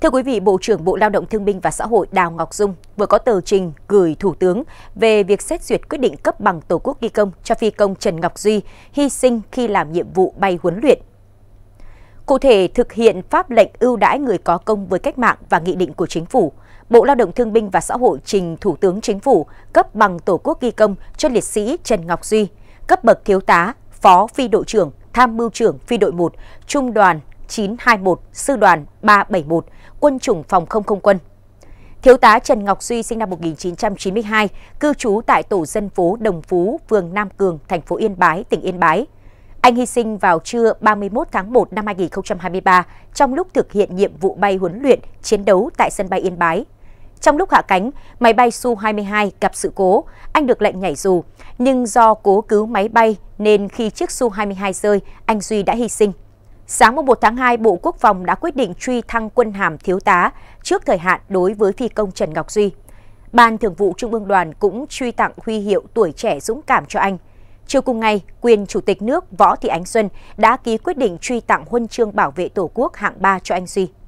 Thưa quý vị, Bộ trưởng Bộ Lao động Thương binh và Xã hội Đào Ngọc Dung vừa có tờ trình gửi Thủ tướng về việc xét duyệt quyết định cấp bằng Tổ quốc ghi công cho phi công Trần Ngọc Duy hy sinh khi làm nhiệm vụ bay huấn luyện. Cụ thể, thực hiện pháp lệnh ưu đãi người có công với cách mạng và nghị định của chính phủ, Bộ Lao động Thương binh và Xã hội trình Thủ tướng Chính phủ cấp bằng Tổ quốc ghi công cho liệt sĩ Trần Ngọc Duy, cấp bậc thiếu tá, phó phi đội trưởng, tham mưu trưởng phi đội 1, trung đoàn 921, Sư đoàn 371, Quân chủng Phòng không không quân. Thiếu tá Trần Ngọc Duy sinh năm 1992, cư trú tại tổ dân phố Đồng Phú, phường Nam Cường, thành phố Yên Bái, tỉnh Yên Bái. Anh hy sinh vào trưa 31 tháng 1 năm 2023 trong lúc thực hiện nhiệm vụ bay huấn luyện chiến đấu tại sân bay Yên Bái. Trong lúc hạ cánh, máy bay Su-22 gặp sự cố, anh được lệnh nhảy dù, nhưng do cố cứu máy bay nên khi chiếc Su-22 rơi, anh Duy đã hy sinh. Sáng 1 tháng 2, Bộ Quốc phòng đã quyết định truy thăng quân hàm thiếu tá trước thời hạn đối với phi công Trần Ngọc Duy. Ban Thường vụ Trung ương Đoàn cũng truy tặng huy hiệu tuổi trẻ dũng cảm cho anh. Chiều cùng ngày, quyền Chủ tịch nước Võ Thị Ánh Xuân đã ký quyết định truy tặng huân chương bảo vệ Tổ quốc hạng 3 cho anh Duy.